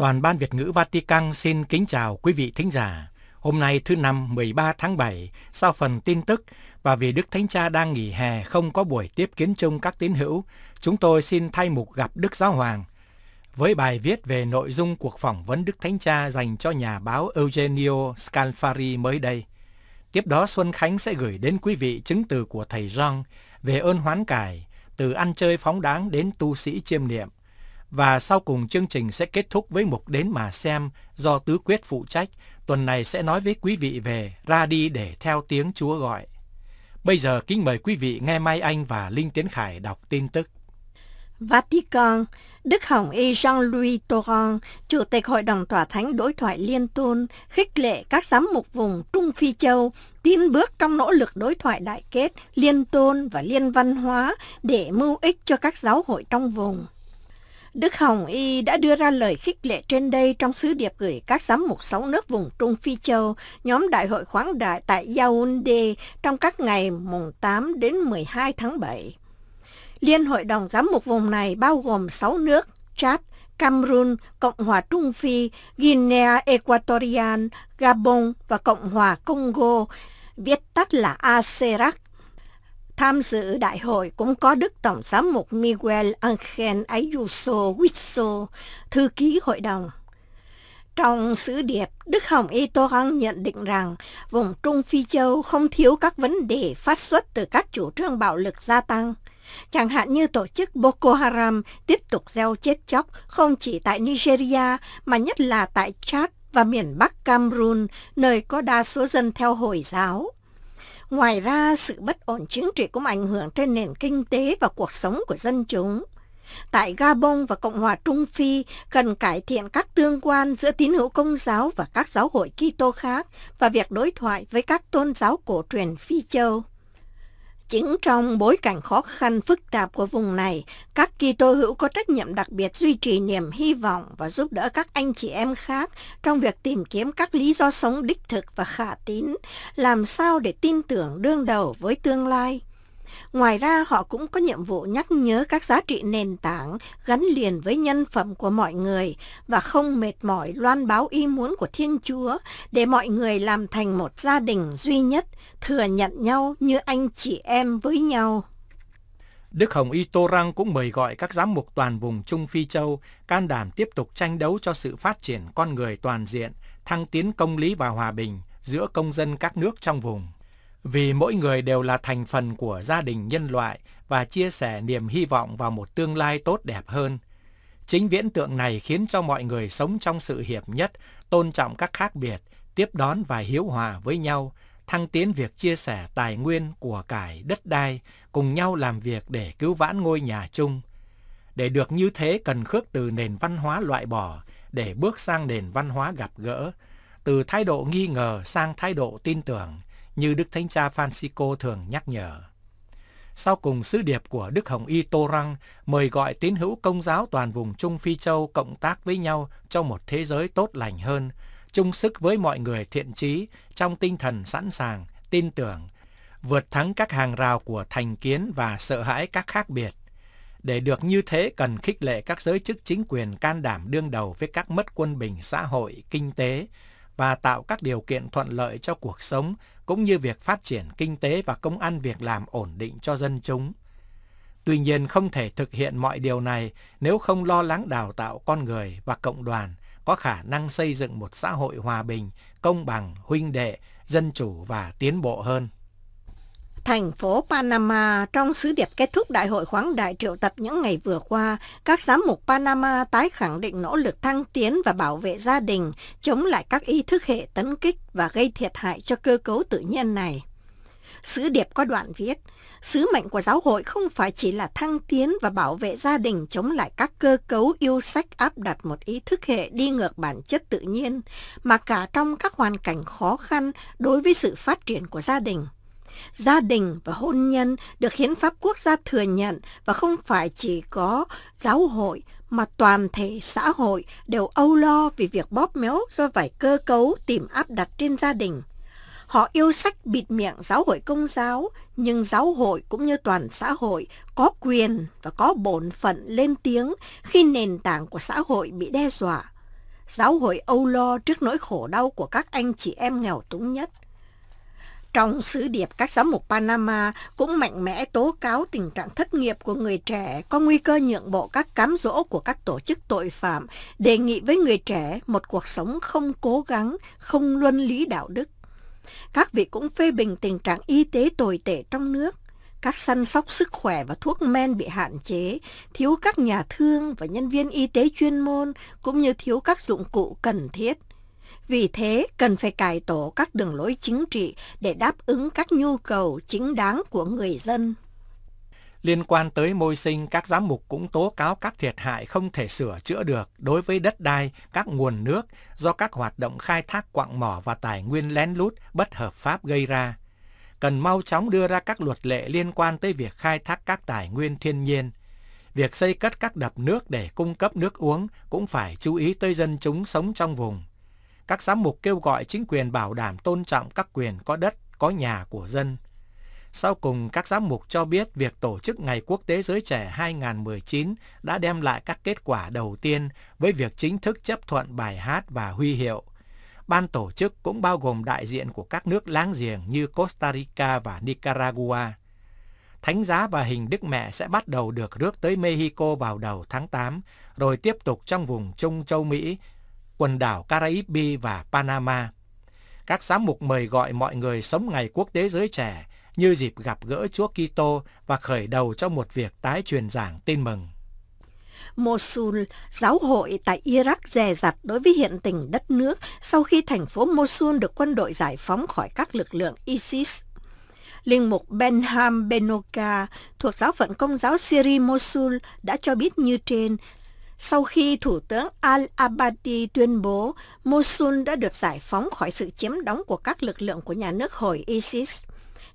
Toàn ban Việt ngữ Vatican xin kính chào quý vị thính giả. Hôm nay thứ năm 13 tháng 7, sau phần tin tức và vì Đức Thánh Cha đang nghỉ hè không có buổi tiếp kiến chung các tín hữu, chúng tôi xin thay mục gặp Đức Giáo Hoàng. Với bài viết về nội dung cuộc phỏng vấn Đức Thánh Cha dành cho nhà báo Eugenio Scalfari mới đây. Tiếp đó Xuân Khánh sẽ gửi đến quý vị chứng từ của Thầy Giang về ơn hoán cải, từ ăn chơi phóng đáng đến tu sĩ chiêm niệm. Và sau cùng chương trình sẽ kết thúc với mục Đến mà xem do Tứ Quyết phụ trách. Tuần này sẽ nói với quý vị về Ra đi để theo tiếng Chúa gọi. Bây giờ kính mời quý vị nghe Mai Anh và Linh Tiến Khải đọc tin tức. Vatican, Đức Hồng Y Jean-Louis Torrent, Chủ tịch Hội đồng Tòa Thánh Đối thoại Liên Tôn, khích lệ các giám mục vùng Trung Phi Châu tiến bước trong nỗ lực đối thoại đại kết, liên tôn và liên văn hóa để mưu ích cho các giáo hội trong vùng. Đức Hồng Y đã đưa ra lời khích lệ trên đây trong sứ điệp gửi các giám mục sáu nước vùng Trung Phi Châu, nhóm đại hội khoáng đại tại Yaoundé trong các ngày mùng 8 đến 12 tháng 7. Liên hội đồng giám mục vùng này bao gồm sáu nước, Chad, Cameroon, Cộng hòa Trung Phi, Guinea Equatorial, Gabon và Cộng hòa Congo, viết tắt là ASERAC Tham dự đại hội cũng có Đức Tổng giám mục Miguel Angel Ayuso Huizo, thư ký hội đồng. Trong sứ điệp, Đức Hồng Y Tô Răng nhận định rằng vùng Trung Phi Châu không thiếu các vấn đề phát xuất từ các chủ trương bạo lực gia tăng. Chẳng hạn như tổ chức Boko Haram tiếp tục gieo chết chóc không chỉ tại Nigeria mà nhất là tại Chad và miền Bắc Cameroon, nơi có đa số dân theo Hồi giáo. Ngoài ra, sự bất ổn chính trị cũng ảnh hưởng trên nền kinh tế và cuộc sống của dân chúng. Tại Gabon và Cộng hòa Trung Phi cần cải thiện các tương quan giữa tín hữu công giáo và các giáo hội Kitô khác và việc đối thoại với các tôn giáo cổ truyền Phi châu. Chính trong bối cảnh khó khăn phức tạp của vùng này, các kỳ tô hữu có trách nhiệm đặc biệt duy trì niềm hy vọng và giúp đỡ các anh chị em khác trong việc tìm kiếm các lý do sống đích thực và khả tín, làm sao để tin tưởng đương đầu với tương lai. Ngoài ra, họ cũng có nhiệm vụ nhắc nhớ các giá trị nền tảng gắn liền với nhân phẩm của mọi người và không mệt mỏi loan báo ý muốn của Thiên Chúa để mọi người làm thành một gia đình duy nhất, thừa nhận nhau như anh chị em với nhau. Đức Hồng Y Tô Răng cũng mời gọi các giám mục toàn vùng Trung Phi Châu can đảm tiếp tục tranh đấu cho sự phát triển con người toàn diện, thăng tiến công lý và hòa bình giữa công dân các nước trong vùng vì mỗi người đều là thành phần của gia đình nhân loại và chia sẻ niềm hy vọng vào một tương lai tốt đẹp hơn. Chính viễn tượng này khiến cho mọi người sống trong sự hiệp nhất, tôn trọng các khác biệt, tiếp đón và hiếu hòa với nhau, thăng tiến việc chia sẻ tài nguyên của cải đất đai, cùng nhau làm việc để cứu vãn ngôi nhà chung. Để được như thế cần khước từ nền văn hóa loại bỏ để bước sang nền văn hóa gặp gỡ, từ thái độ nghi ngờ sang thái độ tin tưởng, như Đức Thánh Cha Francisco thường nhắc nhở. Sau cùng sứ điệp của Đức Hồng Y Tô Răng mời gọi tín hữu công giáo toàn vùng Trung Phi Châu cộng tác với nhau cho một thế giới tốt lành hơn, chung sức với mọi người thiện trí trong tinh thần sẵn sàng, tin tưởng, vượt thắng các hàng rào của thành kiến và sợ hãi các khác biệt. Để được như thế cần khích lệ các giới chức chính quyền can đảm đương đầu với các mất quân bình xã hội, kinh tế và tạo các điều kiện thuận lợi cho cuộc sống cũng như việc phát triển kinh tế và công an việc làm ổn định cho dân chúng. Tuy nhiên không thể thực hiện mọi điều này nếu không lo lắng đào tạo con người và cộng đoàn có khả năng xây dựng một xã hội hòa bình, công bằng, huynh đệ, dân chủ và tiến bộ hơn. Thành phố Panama trong sứ điệp kết thúc Đại hội khoáng đại triệu tập những ngày vừa qua, các giám mục Panama tái khẳng định nỗ lực thăng tiến và bảo vệ gia đình, chống lại các ý thức hệ tấn kích và gây thiệt hại cho cơ cấu tự nhiên này. Sứ điệp có đoạn viết, sứ mệnh của giáo hội không phải chỉ là thăng tiến và bảo vệ gia đình chống lại các cơ cấu yêu sách áp đặt một ý thức hệ đi ngược bản chất tự nhiên, mà cả trong các hoàn cảnh khó khăn đối với sự phát triển của gia đình gia đình và hôn nhân được hiến pháp quốc gia thừa nhận và không phải chỉ có giáo hội mà toàn thể xã hội đều âu lo vì việc bóp méo do vài cơ cấu tìm áp đặt trên gia đình. Họ yêu sách bịt miệng giáo hội công giáo, nhưng giáo hội cũng như toàn xã hội có quyền và có bổn phận lên tiếng khi nền tảng của xã hội bị đe dọa. Giáo hội âu lo trước nỗi khổ đau của các anh chị em nghèo túng nhất. Trong sứ điệp, các giám mục Panama cũng mạnh mẽ tố cáo tình trạng thất nghiệp của người trẻ có nguy cơ nhượng bộ các cám dỗ của các tổ chức tội phạm, đề nghị với người trẻ một cuộc sống không cố gắng, không luân lý đạo đức. Các vị cũng phê bình tình trạng y tế tồi tệ trong nước, các săn sóc sức khỏe và thuốc men bị hạn chế, thiếu các nhà thương và nhân viên y tế chuyên môn, cũng như thiếu các dụng cụ cần thiết. Vì thế, cần phải cải tổ các đường lối chính trị để đáp ứng các nhu cầu chính đáng của người dân. Liên quan tới môi sinh, các giám mục cũng tố cáo các thiệt hại không thể sửa chữa được đối với đất đai, các nguồn nước do các hoạt động khai thác quặng mỏ và tài nguyên lén lút bất hợp pháp gây ra. Cần mau chóng đưa ra các luật lệ liên quan tới việc khai thác các tài nguyên thiên nhiên. Việc xây cất các đập nước để cung cấp nước uống cũng phải chú ý tới dân chúng sống trong vùng. Các giám mục kêu gọi chính quyền bảo đảm tôn trọng các quyền có đất, có nhà của dân. Sau cùng, các giám mục cho biết việc tổ chức Ngày Quốc tế Giới Trẻ 2019 đã đem lại các kết quả đầu tiên với việc chính thức chấp thuận bài hát và huy hiệu. Ban tổ chức cũng bao gồm đại diện của các nước láng giềng như Costa Rica và Nicaragua. Thánh giá và hình Đức Mẹ sẽ bắt đầu được rước tới Mexico vào đầu tháng 8, rồi tiếp tục trong vùng Trung Châu Mỹ quần đảo Caraibbe và Panama. Các giám mục mời gọi mọi người sống ngày quốc tế giới trẻ như dịp gặp gỡ Chúa Kitô và khởi đầu cho một việc tái truyền giảng tin mừng. Mosul, giáo hội tại Iraq dè dặt đối với hiện tình đất nước sau khi thành phố Mosul được quân đội giải phóng khỏi các lực lượng ISIS. Linh mục Benham Benoka thuộc giáo phận Công giáo Syri Mosul đã cho biết như trên sau khi Thủ tướng Al-Abadi tuyên bố Mosul đã được giải phóng khỏi sự chiếm đóng của các lực lượng của nhà nước hồi ISIS.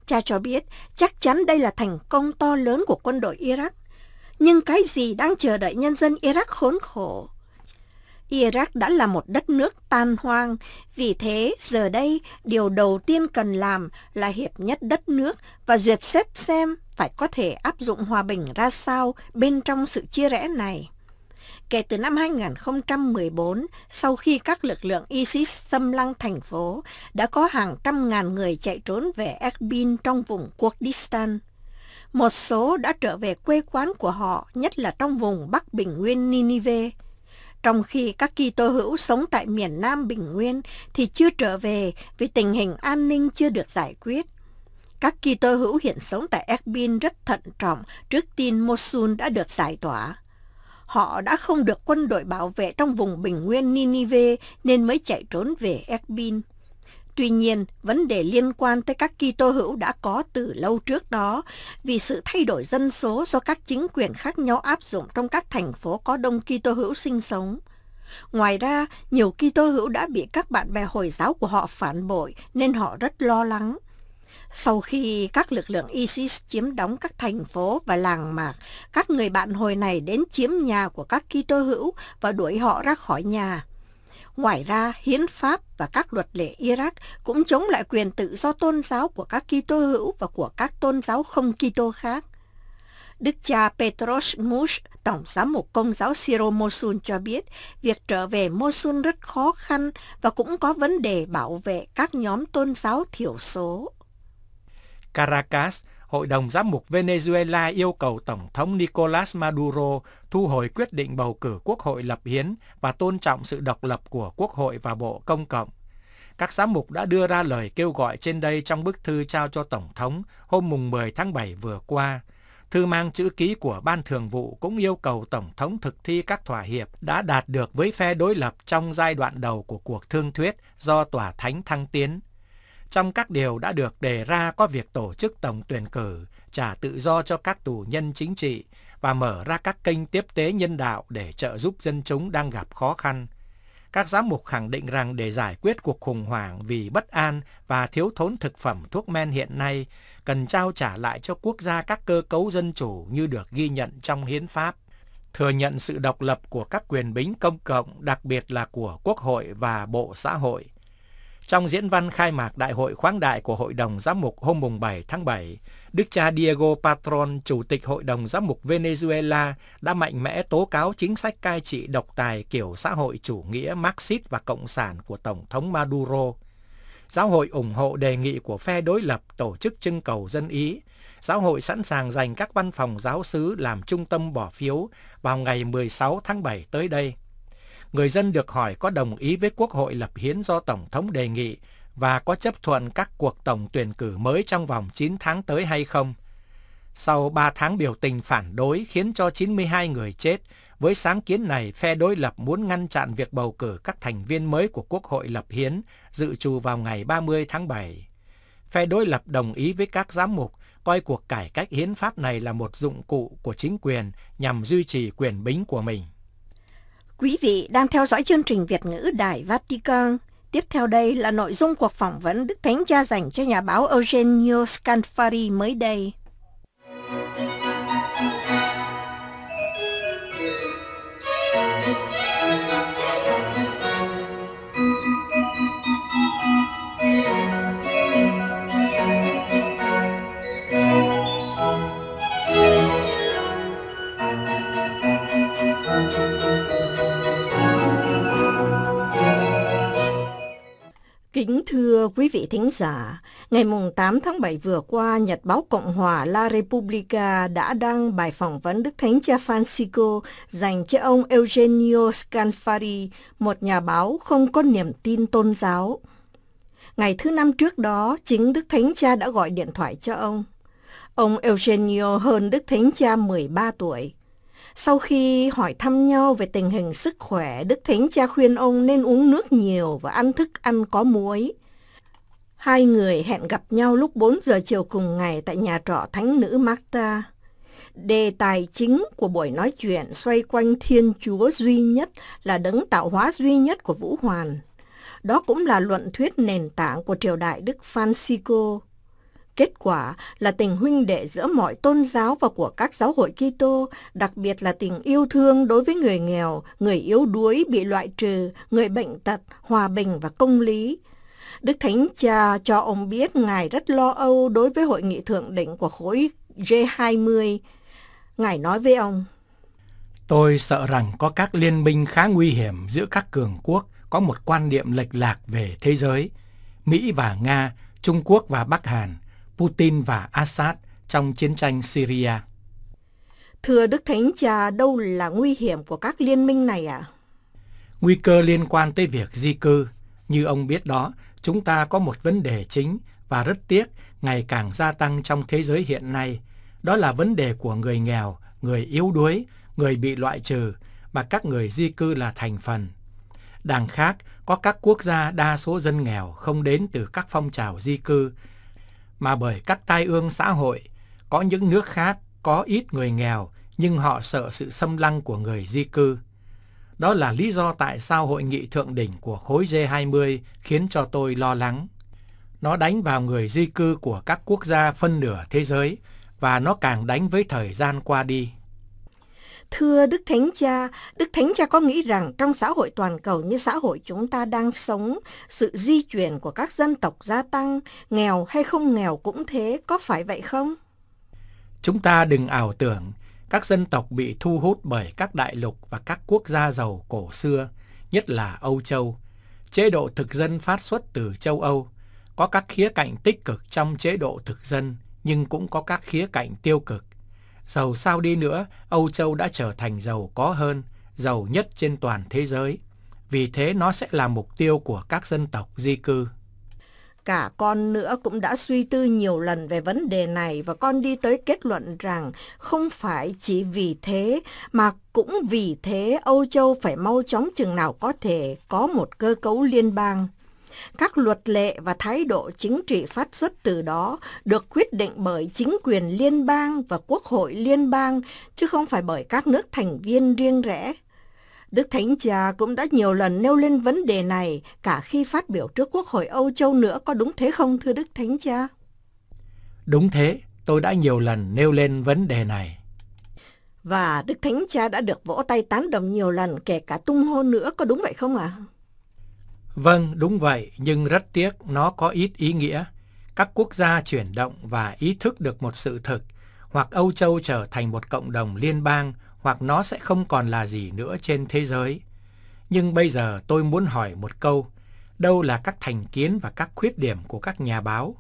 Cha cho biết chắc chắn đây là thành công to lớn của quân đội Iraq. Nhưng cái gì đang chờ đợi nhân dân Iraq khốn khổ? Iraq đã là một đất nước tan hoang, vì thế giờ đây điều đầu tiên cần làm là hiệp nhất đất nước và duyệt xét xem phải có thể áp dụng hòa bình ra sao bên trong sự chia rẽ này kể từ năm 2014 sau khi các lực lượng ISIS xâm lăng thành phố đã có hàng trăm ngàn người chạy trốn về Erbil trong vùng Kurdistan. Một số đã trở về quê quán của họ, nhất là trong vùng Bắc Bình Nguyên Ninive. Trong khi các Kitô hữu sống tại miền Nam Bình Nguyên thì chưa trở về vì tình hình an ninh chưa được giải quyết. Các Kitô hữu hiện sống tại Erbil rất thận trọng trước tin Mosul đã được giải tỏa họ đã không được quân đội bảo vệ trong vùng bình nguyên Ninive nên mới chạy trốn về Ekbin. Tuy nhiên, vấn đề liên quan tới các Kitô hữu đã có từ lâu trước đó vì sự thay đổi dân số do các chính quyền khác nhau áp dụng trong các thành phố có đông Kitô hữu sinh sống. Ngoài ra, nhiều Kitô hữu đã bị các bạn bè Hồi giáo của họ phản bội nên họ rất lo lắng. Sau khi các lực lượng ISIS chiếm đóng các thành phố và làng mạc, các người bạn hồi này đến chiếm nhà của các Kitô hữu và đuổi họ ra khỏi nhà. Ngoài ra, hiến pháp và các luật lệ Iraq cũng chống lại quyền tự do tôn giáo của các Kitô hữu và của các tôn giáo không Kitô khác. Đức cha Petros Mush, tổng giám mục công giáo Siro Mosul cho biết, việc trở về Mosul rất khó khăn và cũng có vấn đề bảo vệ các nhóm tôn giáo thiểu số. Caracas, Hội đồng Giám mục Venezuela yêu cầu Tổng thống Nicolas Maduro thu hồi quyết định bầu cử Quốc hội lập hiến và tôn trọng sự độc lập của Quốc hội và Bộ Công Cộng. Các giám mục đã đưa ra lời kêu gọi trên đây trong bức thư trao cho Tổng thống hôm mùng 10 tháng 7 vừa qua. Thư mang chữ ký của Ban Thường vụ cũng yêu cầu Tổng thống thực thi các thỏa hiệp đã đạt được với phe đối lập trong giai đoạn đầu của cuộc thương thuyết do Tòa Thánh Thăng Tiến trong các điều đã được đề ra có việc tổ chức tổng tuyển cử, trả tự do cho các tù nhân chính trị và mở ra các kênh tiếp tế nhân đạo để trợ giúp dân chúng đang gặp khó khăn. Các giám mục khẳng định rằng để giải quyết cuộc khủng hoảng vì bất an và thiếu thốn thực phẩm thuốc men hiện nay, cần trao trả lại cho quốc gia các cơ cấu dân chủ như được ghi nhận trong hiến pháp thừa nhận sự độc lập của các quyền bính công cộng, đặc biệt là của Quốc hội và Bộ Xã hội, trong diễn văn khai mạc Đại hội khoáng đại của Hội đồng Giám mục hôm mùng 7 tháng 7, Đức cha Diego Patron, Chủ tịch Hội đồng Giám mục Venezuela, đã mạnh mẽ tố cáo chính sách cai trị độc tài kiểu xã hội chủ nghĩa Marxist và Cộng sản của Tổng thống Maduro. Giáo hội ủng hộ đề nghị của phe đối lập tổ chức trưng cầu dân Ý. Giáo hội sẵn sàng dành các văn phòng giáo sứ làm trung tâm bỏ phiếu vào ngày 16 tháng 7 tới đây người dân được hỏi có đồng ý với Quốc hội lập hiến do Tổng thống đề nghị và có chấp thuận các cuộc tổng tuyển cử mới trong vòng 9 tháng tới hay không. Sau 3 tháng biểu tình phản đối khiến cho 92 người chết, với sáng kiến này, phe đối lập muốn ngăn chặn việc bầu cử các thành viên mới của Quốc hội lập hiến dự trù vào ngày 30 tháng 7. Phe đối lập đồng ý với các giám mục coi cuộc cải cách hiến pháp này là một dụng cụ của chính quyền nhằm duy trì quyền bính của mình. Quý vị đang theo dõi chương trình Việt ngữ Đài Vatican. Tiếp theo đây là nội dung cuộc phỏng vấn Đức Thánh Cha dành cho nhà báo Eugenio Scanfari mới đây. Kính thưa quý vị thính giả, ngày 8 tháng 7 vừa qua, Nhật báo Cộng hòa La Repubblica đã đăng bài phỏng vấn Đức Thánh Cha Francisco dành cho ông Eugenio Scanfari, một nhà báo không có niềm tin tôn giáo. Ngày thứ năm trước đó, chính Đức Thánh Cha đã gọi điện thoại cho ông. Ông Eugenio hơn Đức Thánh Cha 13 tuổi. Sau khi hỏi thăm nhau về tình hình sức khỏe, Đức Thánh cha khuyên ông nên uống nước nhiều và ăn thức ăn có muối. Hai người hẹn gặp nhau lúc 4 giờ chiều cùng ngày tại nhà trọ thánh nữ Marta. Đề tài chính của buổi nói chuyện xoay quanh Thiên Chúa duy nhất là đấng tạo hóa duy nhất của Vũ Hoàn. Đó cũng là luận thuyết nền tảng của triều đại Đức Francisco. Kết quả là tình huynh đệ giữa mọi tôn giáo và của các giáo hội Kitô, đặc biệt là tình yêu thương đối với người nghèo, người yếu đuối bị loại trừ, người bệnh tật, hòa bình và công lý. Đức Thánh Cha cho ông biết Ngài rất lo âu đối với hội nghị thượng đỉnh của khối G20. Ngài nói với ông, Tôi sợ rằng có các liên minh khá nguy hiểm giữa các cường quốc có một quan niệm lệch lạc về thế giới. Mỹ và Nga, Trung Quốc và Bắc Hàn Putin và Assad trong chiến tranh Syria. Thưa Đức Thánh Cha, đâu là nguy hiểm của các liên minh này ạ? À? Nguy cơ liên quan tới việc di cư. Như ông biết đó, chúng ta có một vấn đề chính và rất tiếc ngày càng gia tăng trong thế giới hiện nay. Đó là vấn đề của người nghèo, người yếu đuối, người bị loại trừ mà các người di cư là thành phần. Đằng khác, có các quốc gia đa số dân nghèo không đến từ các phong trào di cư mà bởi các tai ương xã hội. Có những nước khác có ít người nghèo nhưng họ sợ sự xâm lăng của người di cư. Đó là lý do tại sao hội nghị thượng đỉnh của khối G20 khiến cho tôi lo lắng. Nó đánh vào người di cư của các quốc gia phân nửa thế giới và nó càng đánh với thời gian qua đi. Thưa Đức Thánh Cha, Đức Thánh Cha có nghĩ rằng trong xã hội toàn cầu như xã hội chúng ta đang sống, sự di chuyển của các dân tộc gia tăng, nghèo hay không nghèo cũng thế, có phải vậy không? Chúng ta đừng ảo tưởng các dân tộc bị thu hút bởi các đại lục và các quốc gia giàu cổ xưa, nhất là Âu Châu. Chế độ thực dân phát xuất từ châu Âu, có các khía cạnh tích cực trong chế độ thực dân nhưng cũng có các khía cạnh tiêu cực Giàu sao đi nữa, Âu Châu đã trở thành giàu có hơn, giàu nhất trên toàn thế giới. Vì thế nó sẽ là mục tiêu của các dân tộc di cư. Cả con nữa cũng đã suy tư nhiều lần về vấn đề này và con đi tới kết luận rằng không phải chỉ vì thế mà cũng vì thế Âu Châu phải mau chóng chừng nào có thể có một cơ cấu liên bang. Các luật lệ và thái độ chính trị phát xuất từ đó được quyết định bởi chính quyền liên bang và quốc hội liên bang, chứ không phải bởi các nước thành viên riêng rẽ. Đức Thánh Cha cũng đã nhiều lần nêu lên vấn đề này, cả khi phát biểu trước Quốc hội Âu Châu nữa có đúng thế không thưa Đức Thánh Cha? Đúng thế, tôi đã nhiều lần nêu lên vấn đề này. Và Đức Thánh Cha đã được vỗ tay tán đồng nhiều lần kể cả tung hô nữa, có đúng vậy không ạ? À? Vâng, đúng vậy, nhưng rất tiếc nó có ít ý nghĩa. Các quốc gia chuyển động và ý thức được một sự thực, hoặc Âu Châu trở thành một cộng đồng liên bang, hoặc nó sẽ không còn là gì nữa trên thế giới. Nhưng bây giờ tôi muốn hỏi một câu, đâu là các thành kiến và các khuyết điểm của các nhà báo?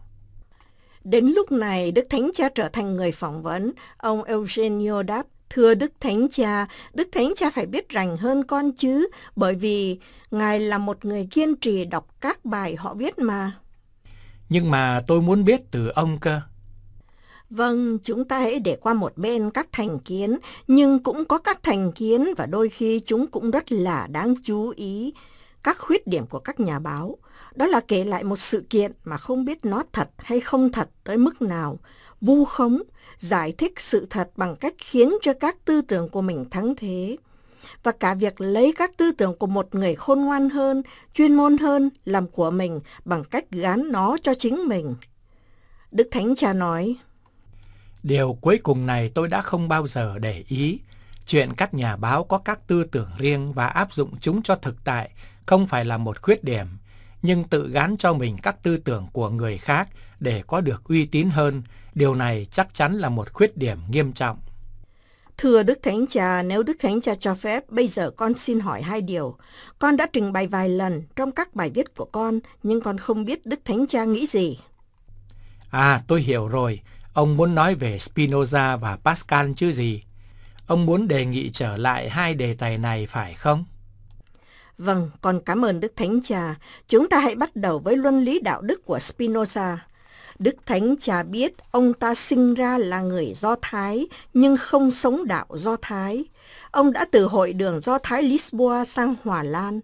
Đến lúc này, Đức Thánh Cha trở thành người phỏng vấn. Ông Eugenio đáp, Thưa Đức Thánh Cha, Đức Thánh Cha phải biết rành hơn con chứ, bởi vì Ngài là một người kiên trì đọc các bài họ viết mà. Nhưng mà tôi muốn biết từ ông cơ. Vâng, chúng ta hãy để qua một bên các thành kiến, nhưng cũng có các thành kiến và đôi khi chúng cũng rất là đáng chú ý. Các khuyết điểm của các nhà báo, đó là kể lại một sự kiện mà không biết nó thật hay không thật tới mức nào, vu khống, giải thích sự thật bằng cách khiến cho các tư tưởng của mình thắng thế và cả việc lấy các tư tưởng của một người khôn ngoan hơn, chuyên môn hơn làm của mình bằng cách gán nó cho chính mình. Đức Thánh Cha nói, Điều cuối cùng này tôi đã không bao giờ để ý. Chuyện các nhà báo có các tư tưởng riêng và áp dụng chúng cho thực tại không phải là một khuyết điểm, nhưng tự gán cho mình các tư tưởng của người khác để có được uy tín hơn, điều này chắc chắn là một khuyết điểm nghiêm trọng. Thưa Đức Thánh Cha, nếu Đức Thánh Cha cho phép, bây giờ con xin hỏi hai điều. Con đã trình bày vài lần trong các bài viết của con, nhưng con không biết Đức Thánh Cha nghĩ gì. À, tôi hiểu rồi. Ông muốn nói về Spinoza và Pascal chứ gì? Ông muốn đề nghị trở lại hai đề tài này phải không? Vâng, con cảm ơn Đức Thánh Cha. Chúng ta hãy bắt đầu với luân lý đạo đức của Spinoza. Đức Thánh Cha biết ông ta sinh ra là người Do Thái nhưng không sống đạo Do Thái. Ông đã từ hội đường Do Thái Lisboa sang Hòa Lan.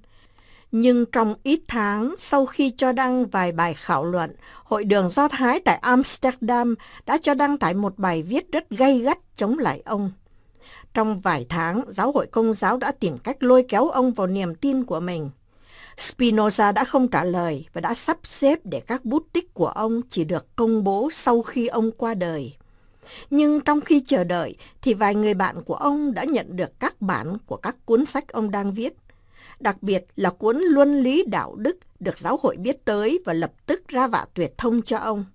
Nhưng trong ít tháng sau khi cho đăng vài bài khảo luận, Hội đường Do Thái tại Amsterdam đã cho đăng tải một bài viết rất gay gắt chống lại ông. Trong vài tháng, giáo hội công giáo đã tìm cách lôi kéo ông vào niềm tin của mình – Spinoza đã không trả lời và đã sắp xếp để các bút tích của ông chỉ được công bố sau khi ông qua đời. Nhưng trong khi chờ đợi thì vài người bạn của ông đã nhận được các bản của các cuốn sách ông đang viết, đặc biệt là cuốn Luân lý đạo đức được giáo hội biết tới và lập tức ra vạ tuyệt thông cho ông.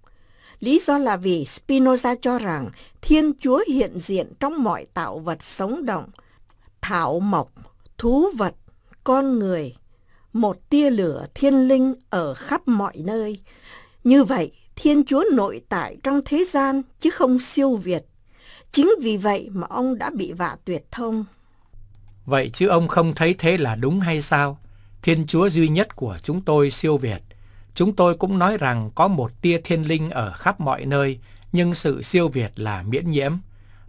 Lý do là vì Spinoza cho rằng Thiên Chúa hiện diện trong mọi tạo vật sống động, thảo mộc, thú vật, con người, một tia lửa thiên linh ở khắp mọi nơi. Như vậy, Thiên Chúa nội tại trong thế gian chứ không siêu việt. Chính vì vậy mà ông đã bị vạ tuyệt thông. Vậy chứ ông không thấy thế là đúng hay sao? Thiên Chúa duy nhất của chúng tôi siêu việt. Chúng tôi cũng nói rằng có một tia thiên linh ở khắp mọi nơi, nhưng sự siêu việt là miễn nhiễm.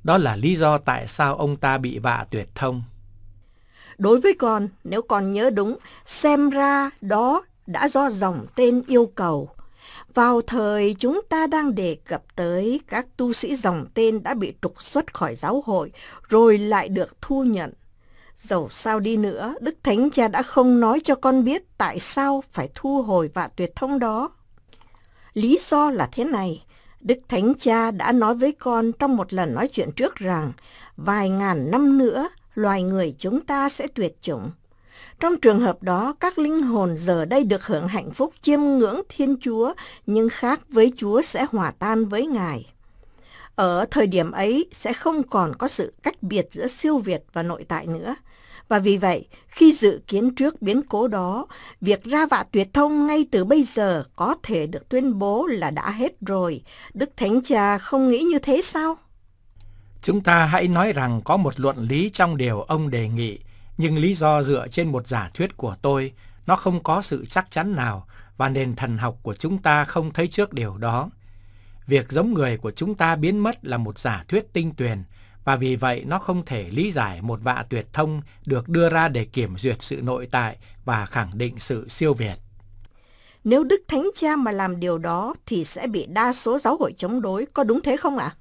Đó là lý do tại sao ông ta bị vạ tuyệt thông. Đối với con, nếu con nhớ đúng, xem ra đó đã do dòng tên yêu cầu. Vào thời chúng ta đang đề cập tới các tu sĩ dòng tên đã bị trục xuất khỏi giáo hội rồi lại được thu nhận. Dẫu sao đi nữa, Đức Thánh Cha đã không nói cho con biết tại sao phải thu hồi vạ tuyệt thông đó. Lý do là thế này, Đức Thánh Cha đã nói với con trong một lần nói chuyện trước rằng vài ngàn năm nữa loài người chúng ta sẽ tuyệt chủng. Trong trường hợp đó, các linh hồn giờ đây được hưởng hạnh phúc chiêm ngưỡng Thiên Chúa, nhưng khác với Chúa sẽ hòa tan với Ngài. Ở thời điểm ấy sẽ không còn có sự cách biệt giữa siêu việt và nội tại nữa. Và vì vậy, khi dự kiến trước biến cố đó, việc ra vạ tuyệt thông ngay từ bây giờ có thể được tuyên bố là đã hết rồi. Đức Thánh Cha không nghĩ như thế sao? Chúng ta hãy nói rằng có một luận lý trong điều ông đề nghị, nhưng lý do dựa trên một giả thuyết của tôi, nó không có sự chắc chắn nào và nền thần học của chúng ta không thấy trước điều đó. Việc giống người của chúng ta biến mất là một giả thuyết tinh tuyền và vì vậy nó không thể lý giải một vạ tuyệt thông được đưa ra để kiểm duyệt sự nội tại và khẳng định sự siêu việt. Nếu Đức Thánh Cha mà làm điều đó thì sẽ bị đa số giáo hội chống đối, có đúng thế không ạ? À?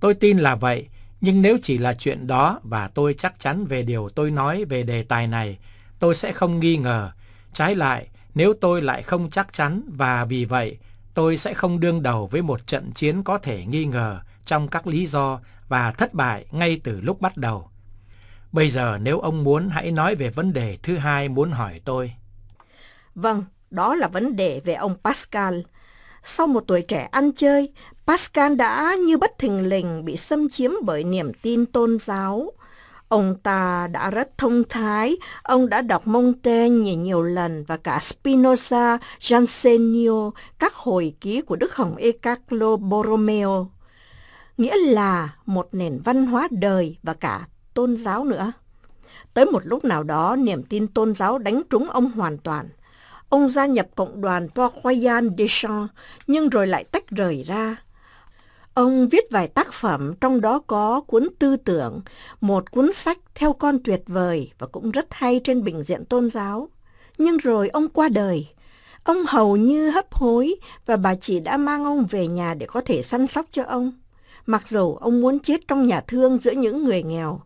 Tôi tin là vậy, nhưng nếu chỉ là chuyện đó và tôi chắc chắn về điều tôi nói về đề tài này, tôi sẽ không nghi ngờ. Trái lại, nếu tôi lại không chắc chắn và vì vậy, tôi sẽ không đương đầu với một trận chiến có thể nghi ngờ trong các lý do và thất bại ngay từ lúc bắt đầu. Bây giờ nếu ông muốn hãy nói về vấn đề thứ hai muốn hỏi tôi. Vâng, đó là vấn đề về ông Pascal. Sau một tuổi trẻ ăn chơi, Pascal đã như bất thình lình bị xâm chiếm bởi niềm tin tôn giáo. Ông ta đã rất thông thái, ông đã đọc Montaigne nhiều lần và cả Spinoza, Jansenio, các hồi ký của Đức Hồng Ecaclo Borromeo. Nghĩa là một nền văn hóa đời và cả tôn giáo nữa. Tới một lúc nào đó, niềm tin tôn giáo đánh trúng ông hoàn toàn – ông gia nhập Cộng đoàn Port Royal des Champs, nhưng rồi lại tách rời ra. Ông viết vài tác phẩm, trong đó có cuốn Tư tưởng, một cuốn sách theo con tuyệt vời và cũng rất hay trên bình diện tôn giáo. Nhưng rồi ông qua đời. Ông hầu như hấp hối và bà chỉ đã mang ông về nhà để có thể săn sóc cho ông. Mặc dù ông muốn chết trong nhà thương giữa những người nghèo,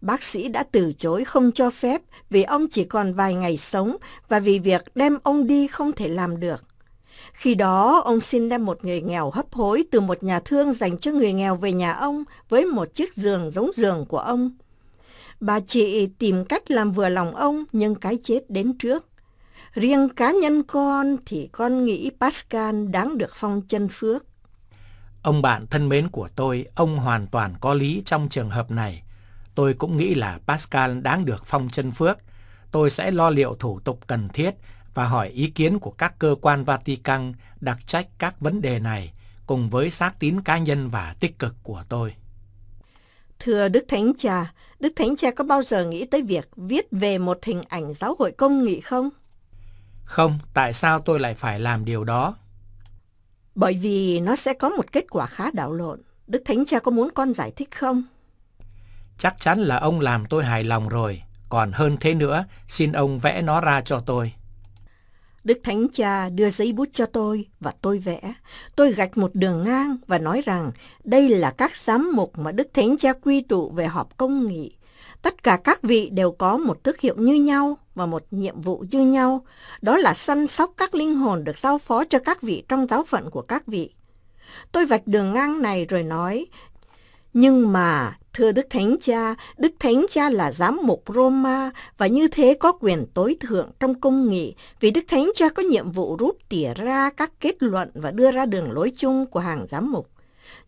bác sĩ đã từ chối không cho phép vì ông chỉ còn vài ngày sống và vì việc đem ông đi không thể làm được. Khi đó, ông xin đem một người nghèo hấp hối từ một nhà thương dành cho người nghèo về nhà ông với một chiếc giường giống giường của ông. Bà chị tìm cách làm vừa lòng ông nhưng cái chết đến trước. Riêng cá nhân con thì con nghĩ Pascal đáng được phong chân phước. Ông bạn thân mến của tôi, ông hoàn toàn có lý trong trường hợp này. Tôi cũng nghĩ là Pascal đáng được phong chân phước. Tôi sẽ lo liệu thủ tục cần thiết và hỏi ý kiến của các cơ quan Vatican đặc trách các vấn đề này cùng với xác tín cá nhân và tích cực của tôi. Thưa Đức Thánh Cha, Đức Thánh Cha có bao giờ nghĩ tới việc viết về một hình ảnh giáo hội công nghị không? Không, tại sao tôi lại phải làm điều đó? Bởi vì nó sẽ có một kết quả khá đảo lộn. Đức Thánh Cha có muốn con giải thích không? Chắc chắn là ông làm tôi hài lòng rồi. Còn hơn thế nữa, xin ông vẽ nó ra cho tôi. Đức Thánh Cha đưa giấy bút cho tôi và tôi vẽ. Tôi gạch một đường ngang và nói rằng đây là các giám mục mà Đức Thánh Cha quy tụ về họp công nghị. Tất cả các vị đều có một tước hiệu như nhau và một nhiệm vụ như nhau, đó là săn sóc các linh hồn được giao phó cho các vị trong giáo phận của các vị. Tôi vạch đường ngang này rồi nói, nhưng mà Thưa Đức Thánh Cha, Đức Thánh Cha là giám mục Roma và như thế có quyền tối thượng trong công nghị vì Đức Thánh Cha có nhiệm vụ rút tỉa ra các kết luận và đưa ra đường lối chung của hàng giám mục.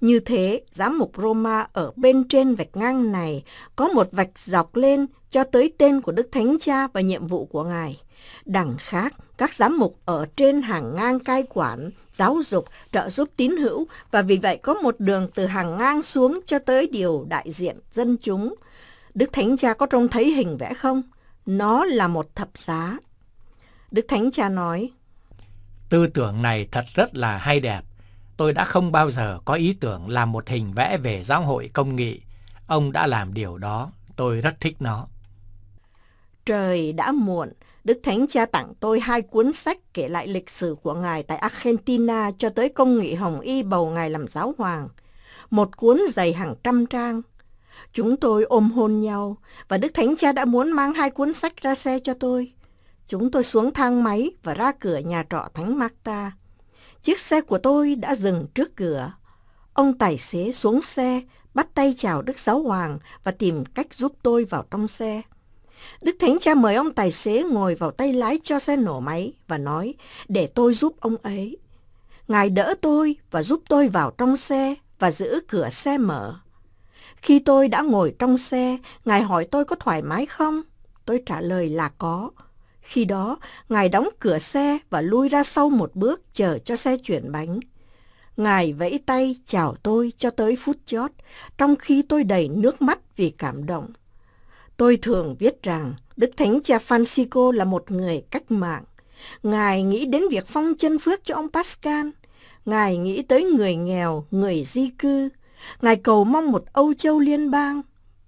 Như thế, giám mục Roma ở bên trên vạch ngang này có một vạch dọc lên cho tới tên của Đức Thánh Cha và nhiệm vụ của Ngài. Đằng khác, các giám mục ở trên hàng ngang cai quản, giáo dục, trợ giúp tín hữu và vì vậy có một đường từ hàng ngang xuống cho tới điều đại diện dân chúng. Đức Thánh Cha có trông thấy hình vẽ không? Nó là một thập giá. Đức Thánh Cha nói, Tư tưởng này thật rất là hay đẹp. Tôi đã không bao giờ có ý tưởng làm một hình vẽ về giáo hội công nghị. Ông đã làm điều đó, tôi rất thích nó. Trời đã muộn, Đức Thánh Cha tặng tôi hai cuốn sách kể lại lịch sử của Ngài tại Argentina cho tới công nghị Hồng Y bầu Ngài làm giáo hoàng. Một cuốn dày hàng trăm trang. Chúng tôi ôm hôn nhau và Đức Thánh Cha đã muốn mang hai cuốn sách ra xe cho tôi. Chúng tôi xuống thang máy và ra cửa nhà trọ Thánh Marta. Chiếc xe của tôi đã dừng trước cửa. Ông tài xế xuống xe, bắt tay chào Đức Giáo Hoàng và tìm cách giúp tôi vào trong xe. Đức Thánh Cha mời ông tài xế ngồi vào tay lái cho xe nổ máy và nói, để tôi giúp ông ấy. Ngài đỡ tôi và giúp tôi vào trong xe và giữ cửa xe mở. Khi tôi đã ngồi trong xe, Ngài hỏi tôi có thoải mái không? Tôi trả lời là có. Khi đó, Ngài đóng cửa xe và lui ra sau một bước chờ cho xe chuyển bánh. Ngài vẫy tay chào tôi cho tới phút chót, trong khi tôi đầy nước mắt vì cảm động. Tôi thường viết rằng Đức Thánh Cha Francisco là một người cách mạng. Ngài nghĩ đến việc phong chân phước cho ông Pascal. Ngài nghĩ tới người nghèo, người di cư. Ngài cầu mong một Âu Châu liên bang.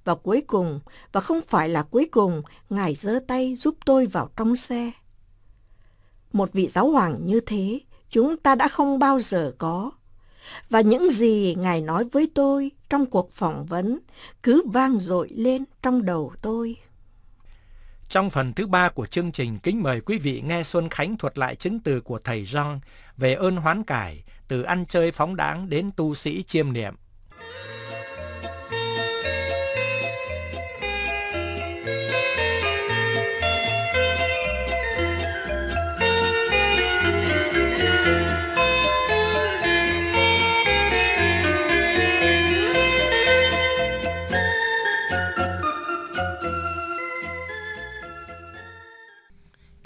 Và cuối cùng, và không phải là cuối cùng, Ngài giơ tay giúp tôi vào trong xe. Một vị giáo hoàng như thế, chúng ta đã không bao giờ có. Và những gì Ngài nói với tôi, trong cuộc phỏng vấn cứ vang dội lên trong đầu tôi. Trong phần thứ ba của chương trình, kính mời quý vị nghe Xuân Khánh thuật lại chứng từ của Thầy Rong về ơn hoán cải, từ ăn chơi phóng đáng đến tu sĩ chiêm niệm.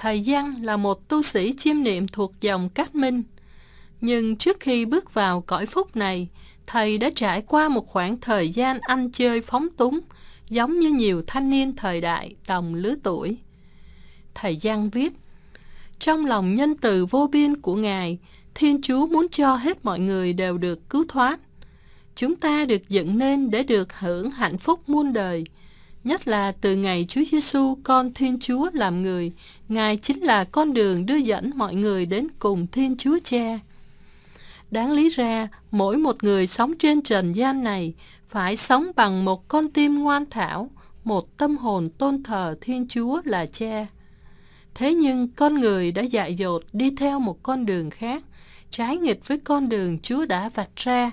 Thầy Giang là một tu sĩ chiêm niệm thuộc dòng Cát Minh. Nhưng trước khi bước vào cõi phúc này, thầy đã trải qua một khoảng thời gian ăn chơi phóng túng, giống như nhiều thanh niên thời đại đồng lứa tuổi. Thầy Giang viết, trong lòng nhân từ vô biên của Ngài, Thiên Chúa muốn cho hết mọi người đều được cứu thoát. Chúng ta được dựng nên để được hưởng hạnh phúc muôn đời, nhất là từ ngày Chúa Giêsu con Thiên Chúa làm người Ngài chính là con đường đưa dẫn mọi người đến cùng Thiên Chúa Cha. Đáng lý ra, mỗi một người sống trên trần gian này phải sống bằng một con tim ngoan thảo, một tâm hồn tôn thờ Thiên Chúa là Cha. Thế nhưng con người đã dại dột đi theo một con đường khác, trái nghịch với con đường Chúa đã vạch ra.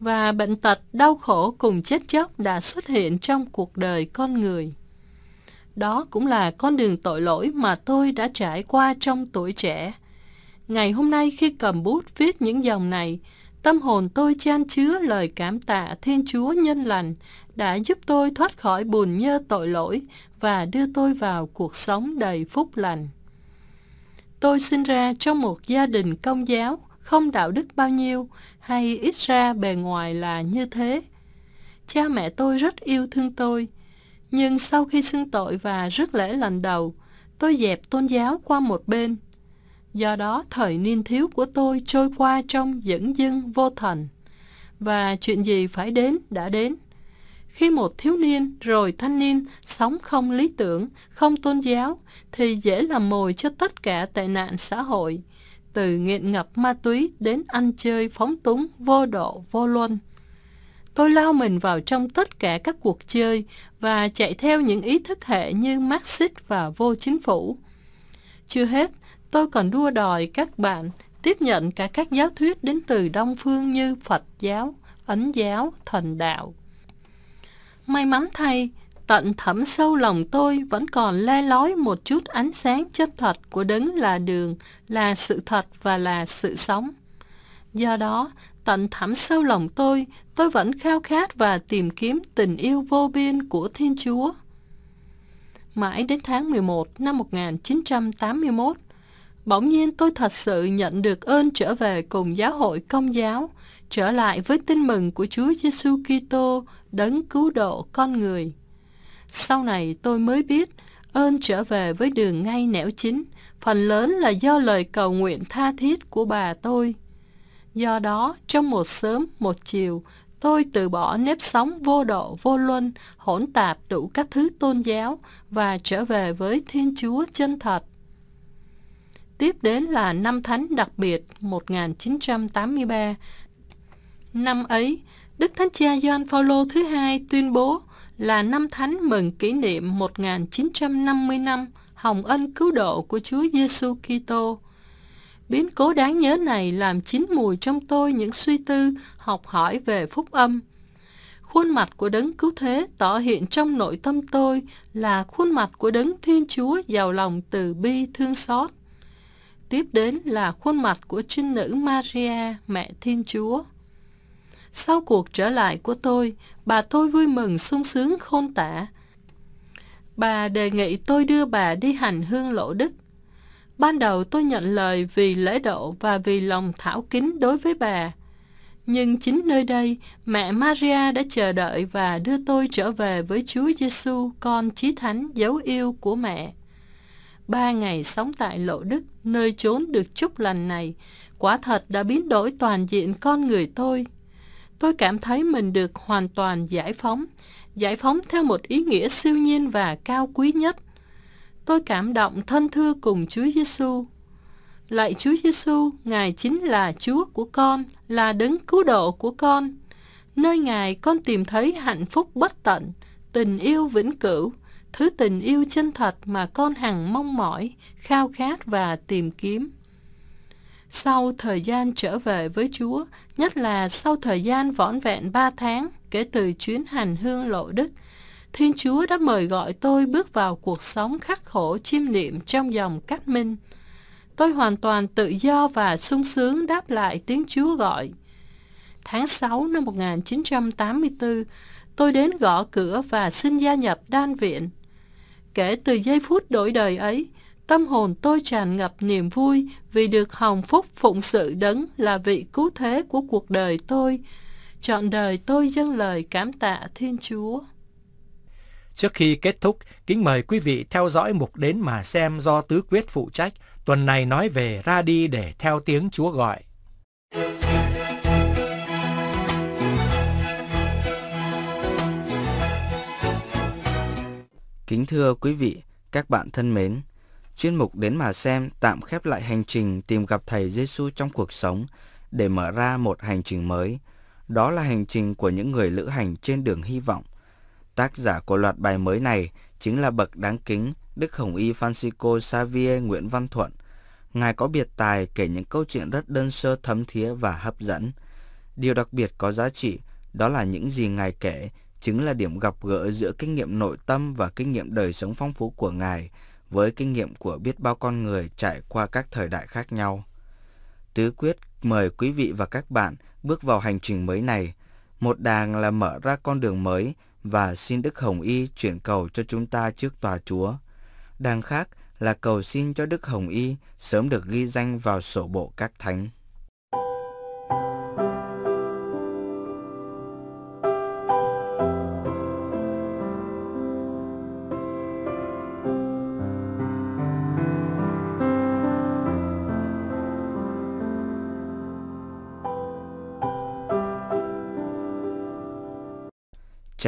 Và bệnh tật, đau khổ cùng chết chóc đã xuất hiện trong cuộc đời con người. Đó cũng là con đường tội lỗi mà tôi đã trải qua trong tuổi trẻ. Ngày hôm nay khi cầm bút viết những dòng này, tâm hồn tôi chan chứa lời cảm tạ Thiên Chúa nhân lành đã giúp tôi thoát khỏi buồn nhơ tội lỗi và đưa tôi vào cuộc sống đầy phúc lành. Tôi sinh ra trong một gia đình công giáo, không đạo đức bao nhiêu, hay ít ra bề ngoài là như thế. Cha mẹ tôi rất yêu thương tôi, nhưng sau khi xưng tội và rất lễ lần đầu, tôi dẹp tôn giáo qua một bên. Do đó, thời niên thiếu của tôi trôi qua trong dẫn dưng vô thần. Và chuyện gì phải đến đã đến. Khi một thiếu niên rồi thanh niên sống không lý tưởng, không tôn giáo, thì dễ làm mồi cho tất cả tệ nạn xã hội, từ nghiện ngập ma túy đến ăn chơi phóng túng, vô độ, vô luân tôi lao mình vào trong tất cả các cuộc chơi và chạy theo những ý thức hệ như Marxist và vô chính phủ. Chưa hết, tôi còn đua đòi các bạn tiếp nhận cả các giáo thuyết đến từ Đông Phương như Phật giáo, Ấn giáo, Thần đạo. May mắn thay, tận thẳm sâu lòng tôi vẫn còn le lói một chút ánh sáng chân thật của đấng là đường, là sự thật và là sự sống. Do đó, tận thẳm sâu lòng tôi, tôi vẫn khao khát và tìm kiếm tình yêu vô biên của Thiên Chúa. Mãi đến tháng 11 năm 1981, bỗng nhiên tôi thật sự nhận được ơn trở về cùng giáo hội công giáo, trở lại với tin mừng của Chúa Giêsu Kitô đấng cứu độ con người. Sau này tôi mới biết ơn trở về với đường ngay nẻo chính, phần lớn là do lời cầu nguyện tha thiết của bà tôi. Do đó, trong một sớm, một chiều, tôi từ bỏ nếp sống vô độ, vô luân, hỗn tạp đủ các thứ tôn giáo và trở về với Thiên Chúa chân thật. Tiếp đến là năm thánh đặc biệt 1983. Năm ấy, Đức Thánh Cha Gioan Phaolô thứ hai tuyên bố là năm thánh mừng kỷ niệm 1950 năm Hồng Ân cứu độ của Chúa Giêsu Kitô. Biến cố đáng nhớ này làm chín mùi trong tôi những suy tư, học hỏi về phúc âm. Khuôn mặt của đấng cứu thế tỏ hiện trong nội tâm tôi là khuôn mặt của đấng Thiên Chúa giàu lòng từ bi thương xót. Tiếp đến là khuôn mặt của trinh nữ Maria, mẹ Thiên Chúa. Sau cuộc trở lại của tôi, bà tôi vui mừng sung sướng khôn tả. Bà đề nghị tôi đưa bà đi hành hương lộ đức Ban đầu tôi nhận lời vì lễ độ và vì lòng thảo kính đối với bà. Nhưng chính nơi đây, mẹ Maria đã chờ đợi và đưa tôi trở về với Chúa Giêsu, con chí thánh dấu yêu của mẹ. Ba ngày sống tại Lộ Đức, nơi chốn được chúc lành này, quả thật đã biến đổi toàn diện con người tôi. Tôi cảm thấy mình được hoàn toàn giải phóng, giải phóng theo một ý nghĩa siêu nhiên và cao quý nhất Tôi cảm động thân thưa cùng Chúa Giêsu. Lạy Chúa Giêsu, Ngài chính là Chúa của con, là đấng cứu độ của con. Nơi Ngài con tìm thấy hạnh phúc bất tận, tình yêu vĩnh cửu, thứ tình yêu chân thật mà con hằng mong mỏi, khao khát và tìm kiếm. Sau thời gian trở về với Chúa, nhất là sau thời gian võn vẹn 3 tháng kể từ chuyến hành hương lộ Đức, Thiên Chúa đã mời gọi tôi bước vào cuộc sống khắc khổ chiêm niệm trong dòng cát minh. Tôi hoàn toàn tự do và sung sướng đáp lại tiếng Chúa gọi. Tháng 6 năm 1984, tôi đến gõ cửa và xin gia nhập đan viện. Kể từ giây phút đổi đời ấy, tâm hồn tôi tràn ngập niềm vui vì được hồng phúc phụng sự đấng là vị cứu thế của cuộc đời tôi. Trọn đời tôi dâng lời cảm tạ Thiên Chúa. Trước khi kết thúc, kính mời quý vị theo dõi mục đến mà xem do Tứ Quyết phụ trách, tuần này nói về ra đi để theo tiếng Chúa gọi. Kính thưa quý vị, các bạn thân mến, chuyên mục đến mà xem tạm khép lại hành trình tìm gặp thầy Giêsu trong cuộc sống để mở ra một hành trình mới. Đó là hành trình của những người lữ hành trên đường hy vọng – Tác giả của loạt bài mới này chính là bậc đáng kính Đức Hồng Y Francisco Xavier Nguyễn Văn Thuận. Ngài có biệt tài kể những câu chuyện rất đơn sơ thấm thía và hấp dẫn. Điều đặc biệt có giá trị đó là những gì Ngài kể chính là điểm gặp gỡ giữa kinh nghiệm nội tâm và kinh nghiệm đời sống phong phú của Ngài với kinh nghiệm của biết bao con người trải qua các thời đại khác nhau. Tứ quyết mời quý vị và các bạn bước vào hành trình mới này. Một đàng là mở ra con đường mới và xin Đức Hồng Y chuyển cầu cho chúng ta trước tòa Chúa. Đang khác là cầu xin cho Đức Hồng Y sớm được ghi danh vào sổ bộ các thánh.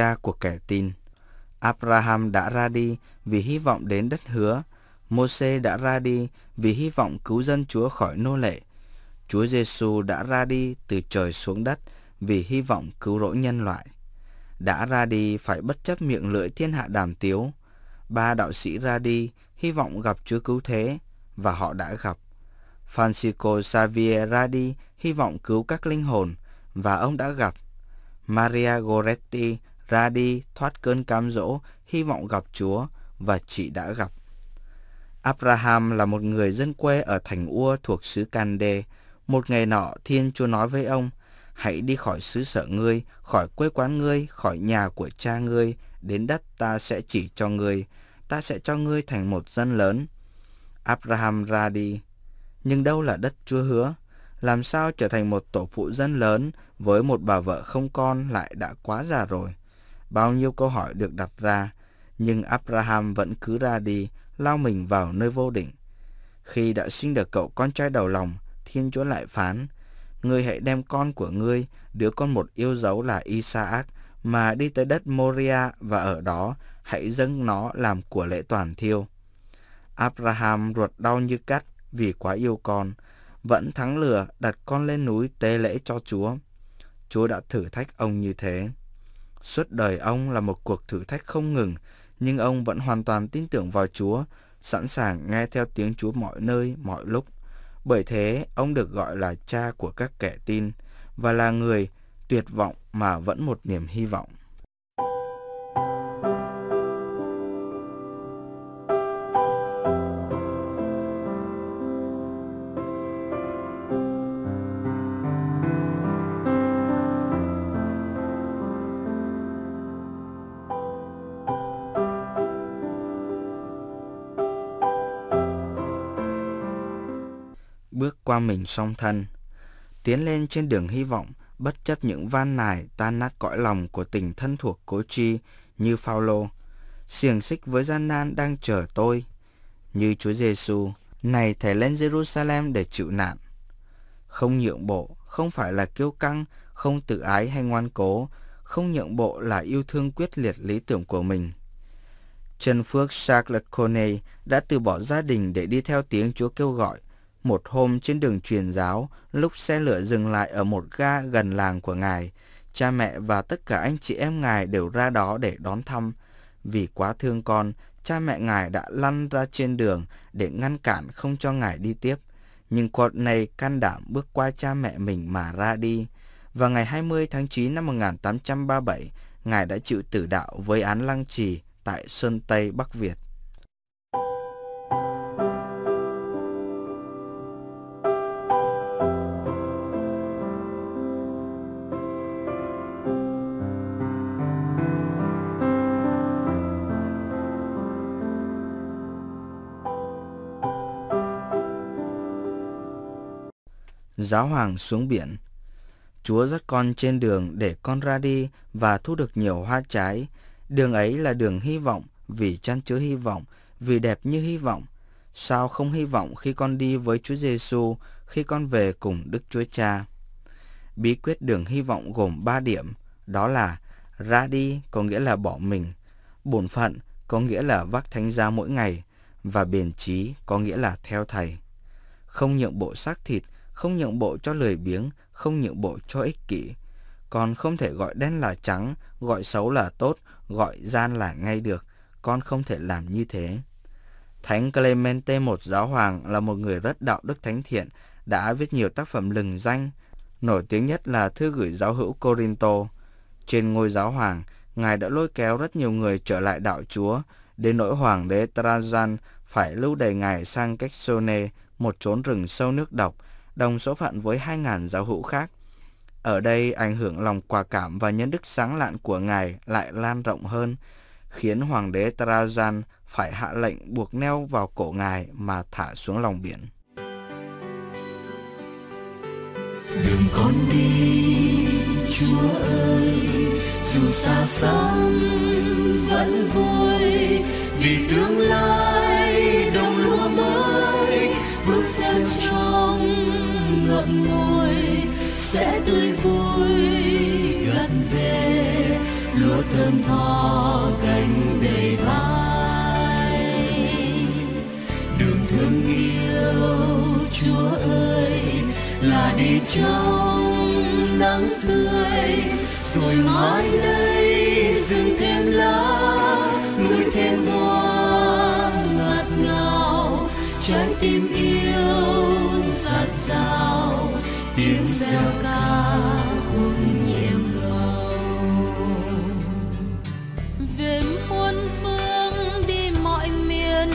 cha của kẻ tin. Abraham đã ra đi vì hy vọng đến đất hứa. Môse đã ra đi vì hy vọng cứu dân Chúa khỏi nô lệ. Chúa Giêsu đã ra đi từ trời xuống đất vì hy vọng cứu rỗi nhân loại. Đã ra đi phải bất chấp miệng lưỡi thiên hạ đàm tiếu. Ba đạo sĩ ra đi hy vọng gặp Chúa cứu thế và họ đã gặp. Francisco Xavier ra đi hy vọng cứu các linh hồn và ông đã gặp. Maria Goretti ra đi thoát cơn cám dỗ, hy vọng gặp Chúa và chị đã gặp. Abraham là một người dân quê ở thành Ua thuộc xứ Cande. Một ngày nọ, Thiên Chúa nói với ông, hãy đi khỏi xứ sở ngươi, khỏi quê quán ngươi, khỏi nhà của cha ngươi, đến đất ta sẽ chỉ cho ngươi, ta sẽ cho ngươi thành một dân lớn. Abraham ra đi. Nhưng đâu là đất Chúa hứa? Làm sao trở thành một tổ phụ dân lớn với một bà vợ không con lại đã quá già rồi? Bao nhiêu câu hỏi được đặt ra, nhưng Abraham vẫn cứ ra đi, lao mình vào nơi vô định. Khi đã sinh được cậu con trai đầu lòng, Thiên Chúa lại phán, Ngươi hãy đem con của ngươi, đứa con một yêu dấu là Isaac, mà đi tới đất Moria và ở đó hãy dâng nó làm của lễ toàn thiêu. Abraham ruột đau như cắt vì quá yêu con, vẫn thắng lửa đặt con lên núi tế lễ cho Chúa. Chúa đã thử thách ông như thế. Suốt đời ông là một cuộc thử thách không ngừng, nhưng ông vẫn hoàn toàn tin tưởng vào Chúa, sẵn sàng nghe theo tiếng Chúa mọi nơi, mọi lúc. Bởi thế, ông được gọi là cha của các kẻ tin và là người tuyệt vọng mà vẫn một niềm hy vọng. bước qua mình song thân, tiến lên trên đường hy vọng, bất chấp những van nài tan nát cõi lòng của tình thân thuộc cố chi như Phaolô, xiềng xích với gian nan đang chờ tôi, như Chúa Giêsu này thầy lên Jerusalem để chịu nạn. Không nhượng bộ không phải là kiêu căng, không tự ái hay ngoan cố, không nhượng bộ là yêu thương quyết liệt lý tưởng của mình. Trần Phước Charles Corneille đã từ bỏ gia đình để đi theo tiếng Chúa kêu gọi, một hôm trên đường truyền giáo, lúc xe lửa dừng lại ở một ga gần làng của ngài, cha mẹ và tất cả anh chị em ngài đều ra đó để đón thăm. Vì quá thương con, cha mẹ ngài đã lăn ra trên đường để ngăn cản không cho ngài đi tiếp. Nhưng con này can đảm bước qua cha mẹ mình mà ra đi. Và ngày 20 tháng 9 năm 1837, ngài đã chịu tử đạo với án lăng trì tại Sơn Tây, Bắc Việt. giáo hoàng xuống biển. Chúa dắt con trên đường để con ra đi và thu được nhiều hoa trái. Đường ấy là đường hy vọng vì chăn chứa hy vọng, vì đẹp như hy vọng. Sao không hy vọng khi con đi với Chúa Giêsu, khi con về cùng Đức Chúa Cha? Bí quyết đường hy vọng gồm 3 điểm, đó là ra đi có nghĩa là bỏ mình, bổn phận có nghĩa là vác thánh giá mỗi ngày và bền trí có nghĩa là theo thầy. Không nhượng bộ xác thịt không nhượng bộ cho lười biếng, không nhượng bộ cho ích kỷ. Con không thể gọi đen là trắng, gọi xấu là tốt, gọi gian là ngay được. Con không thể làm như thế. Thánh Clemente một giáo hoàng là một người rất đạo đức thánh thiện, đã viết nhiều tác phẩm lừng danh. Nổi tiếng nhất là thư gửi giáo hữu Corinto. Trên ngôi giáo hoàng, ngài đã lôi kéo rất nhiều người trở lại đạo chúa, đến nỗi hoàng đế Trajan phải lưu đày ngài sang Caxone, một chốn rừng sâu nước độc, đồng số phận với 2.000 giáo hữu khác. Ở đây ảnh hưởng lòng quả cảm và nhân đức sáng lạn của Ngài lại lan rộng hơn, khiến Hoàng đế Trajan phải hạ lệnh buộc neo vào cổ Ngài mà thả xuống lòng biển. Đường con đi, Chúa ơi, dù xa xăm vẫn vui, vì tương lai đồng lúa mới bước rêu trong ngậm ngùi sẽ tươi vui gần về lúa thơm tho cành đầy vai đường thương yêu chúa ơi là đi trong nắng tươi rồi mãi đây dừng thêm lá nuôi thêm hoa ngọt ngào trái tim yêu yêu giạt rào tiếng reo ca khúc nhiệm màu về muôn phương đi mọi miền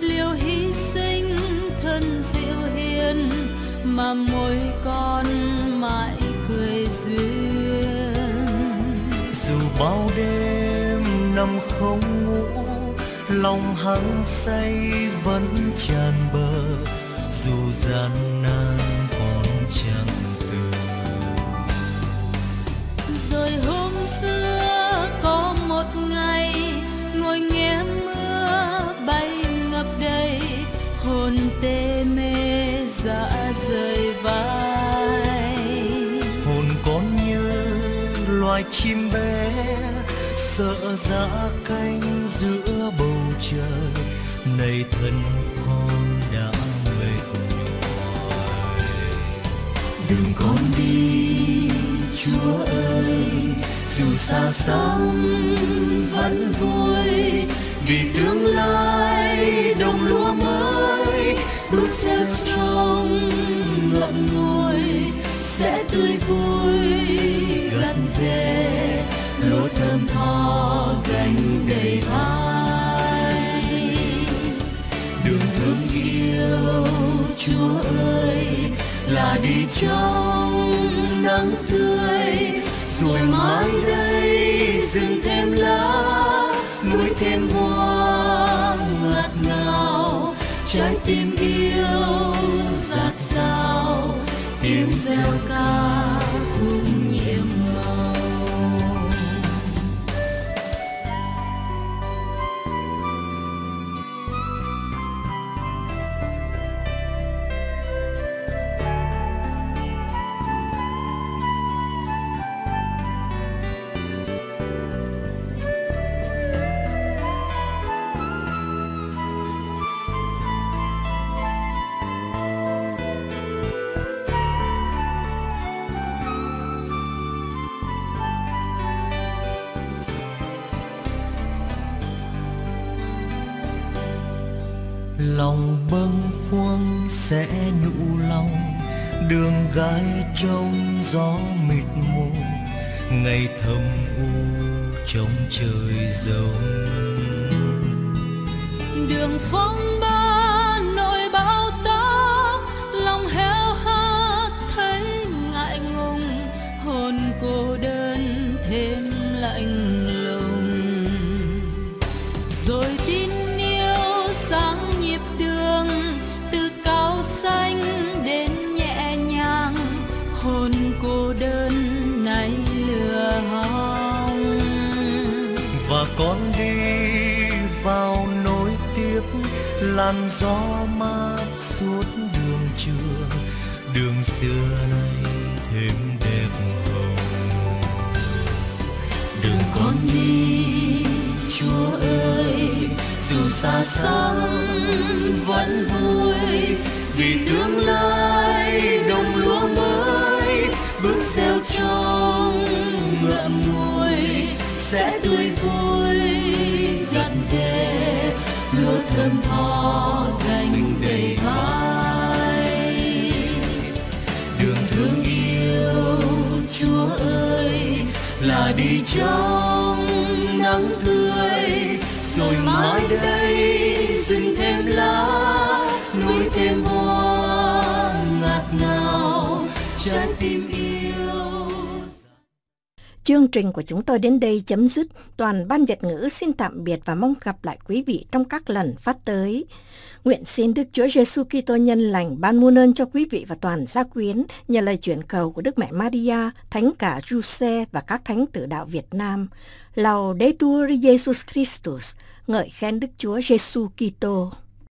liều hy sinh thân diệu hiền mà mỗi con mãi cười duyên dù bao đêm nằm không ngủ lòng hăng say vẫn tràn bờ dù gian nan còn chẳng từ rồi hôm xưa có một ngày ngồi nghe mưa bay ngập đầy hồn tê mê dạ rời vai hồn con như loài chim bé sợ giá cánh giữa bầu trời này thân đi chúa ơi dù xa xăm vẫn vui vì tương lai đồng lúa mới bước theo trong ngọn nguồn sẽ tươi vui gần về lúa thơm tho gánh đầy vai đường thương yêu chúa ơi là đi trong nắng tươi rồi mãi đây rừng thêm lá núi thêm hoa ngọt ngào trái tim lòng bâng khuâng sẽ nụ lòng đường gái trong gió mịt mù ngày thầm u trong trời rồng đường phong con đi vào nối tiếp làn gió mát suốt đường trường đường xưa nay thêm đẹp hồng đường con đi chúa ơi dù xa xăm vẫn vui vì tương lai đồng lúa mới bước gieo trong ngậm ngùi sẽ tươi vui thơm tho gành đầy vai đường thương yêu chúa ơi là đi trong nắng tươi rồi mãi đây dừng thêm lá Chương trình của chúng tôi đến đây chấm dứt. Toàn Ban Việt ngữ xin tạm biệt và mong gặp lại quý vị trong các lần phát tới. Nguyện xin Đức Chúa Giêsu Kitô nhân lành ban muôn ơn cho quý vị và toàn gia quyến nhờ lời chuyển cầu của Đức Mẹ Maria, Thánh cả Giuse và các thánh tử đạo Việt Nam. Laudetur Jesus Christus, ngợi khen Đức Chúa Giêsu Kitô.